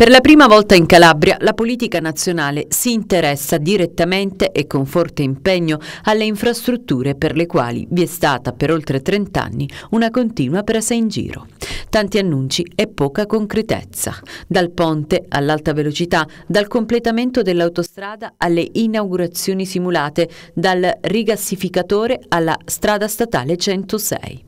Per la prima volta in Calabria la politica nazionale si interessa direttamente e con forte impegno alle infrastrutture per le quali vi è stata per oltre 30 anni una continua presa in giro. Tanti annunci e poca concretezza. Dal ponte all'alta velocità, dal completamento dell'autostrada alle inaugurazioni simulate, dal rigassificatore alla strada statale 106.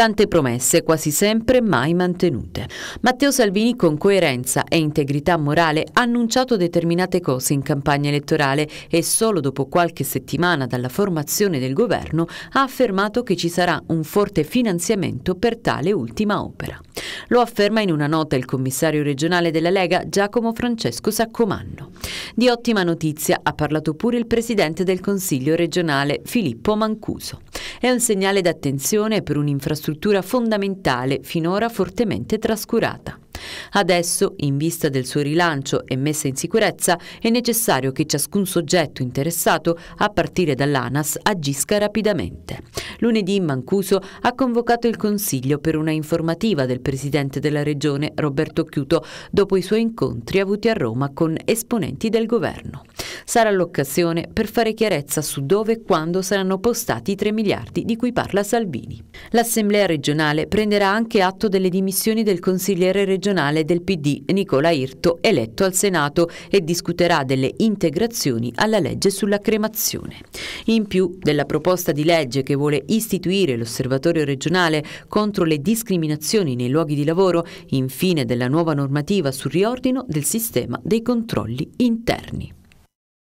Tante promesse quasi sempre mai mantenute. Matteo Salvini con coerenza e integrità morale ha annunciato determinate cose in campagna elettorale e solo dopo qualche settimana dalla formazione del governo ha affermato che ci sarà un forte finanziamento per tale ultima opera. Lo afferma in una nota il commissario regionale della Lega Giacomo Francesco Saccomanno. Di ottima notizia ha parlato pure il presidente del Consiglio regionale Filippo Mancuso. È un segnale d'attenzione per un'infrastruttura fondamentale finora fortemente trascurata. Adesso, in vista del suo rilancio e messa in sicurezza, è necessario che ciascun soggetto interessato, a partire dall'ANAS, agisca rapidamente. Lunedì Mancuso ha convocato il Consiglio per una informativa del Presidente della Regione, Roberto Chiuto, dopo i suoi incontri avuti a Roma con esponenti del Governo sarà l'occasione per fare chiarezza su dove e quando saranno postati i 3 miliardi di cui parla Salvini. L'Assemblea regionale prenderà anche atto delle dimissioni del consigliere regionale del PD Nicola Irto, eletto al Senato, e discuterà delle integrazioni alla legge sulla cremazione. In più della proposta di legge che vuole istituire l'Osservatorio regionale contro le discriminazioni nei luoghi di lavoro, infine della nuova normativa sul riordino del sistema dei controlli interni.